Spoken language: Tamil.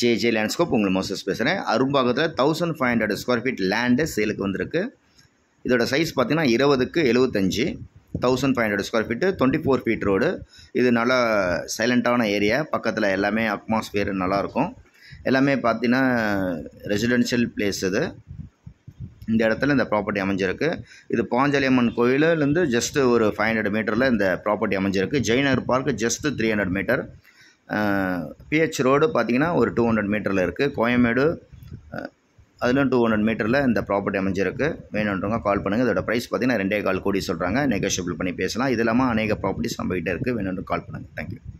ஜே ஜே லேண்ட்ஸ்கோப் உங்களை மோசஸ் பேசுகிறேன் அரும்பாகத்தில் thousand five hundred square feet land சேலுக்கு வந்திருக்கு இதோட சைஸ் பார்த்திங்கன்னா இருபதுக்கு எழுபத்தஞ்சு thousand five hundred square feet twenty four feet road இது நல்லா சைலண்ட்டான ஏரியா பக்கத்தில் எல்லாமே அட்மாஸ்ஃபியர் நல்லாயிருக்கும் எல்லாமே பார்த்தீங்கன்னா ரெசிடென்ஷியல் பிளேஸ் இது இந்த இடத்துல இந்த ப்ராப்பர்ட்டி அமைஞ்சிருக்கு இது பாஞ்சாலியம்மன் கோயிலேருந்து ஜஸ்ட்டு ஒரு ஃபைவ் ஹண்ட்ரட் மீட்டரில் இந்த ப்ராப்பர்ட்டி அமைஞ்சிருக்கு Jayanagar park just three hundred metre BH road பார்த்தீங்கன்னா ஒரு டூ ஹண்ட்ரட் மீட்டரில் இருக்குது கோயம்பேடு அதிலும் டூ ஹண்ட்ரட் மீட்டரில் இந்த ப்ராப்பர்ட்டி அமைஞ்சிருக்கு வேணுன்றவங்க கால் பண்ணுங்கள் இதோட ப்ரைஸ் பார்த்திங்கன்னா ரெண்டே கால் கோடி சொல்கிறாங்க நெகோஷியபிள் பண்ணி பேசலாம் இது இல்லாமல் அநேக ப்ராப்பர்ட்டிஸ் நம்மகிட்ட இருக்குது வேணுன்ற கால் பண்ணுங்கள் தேங்க்யூ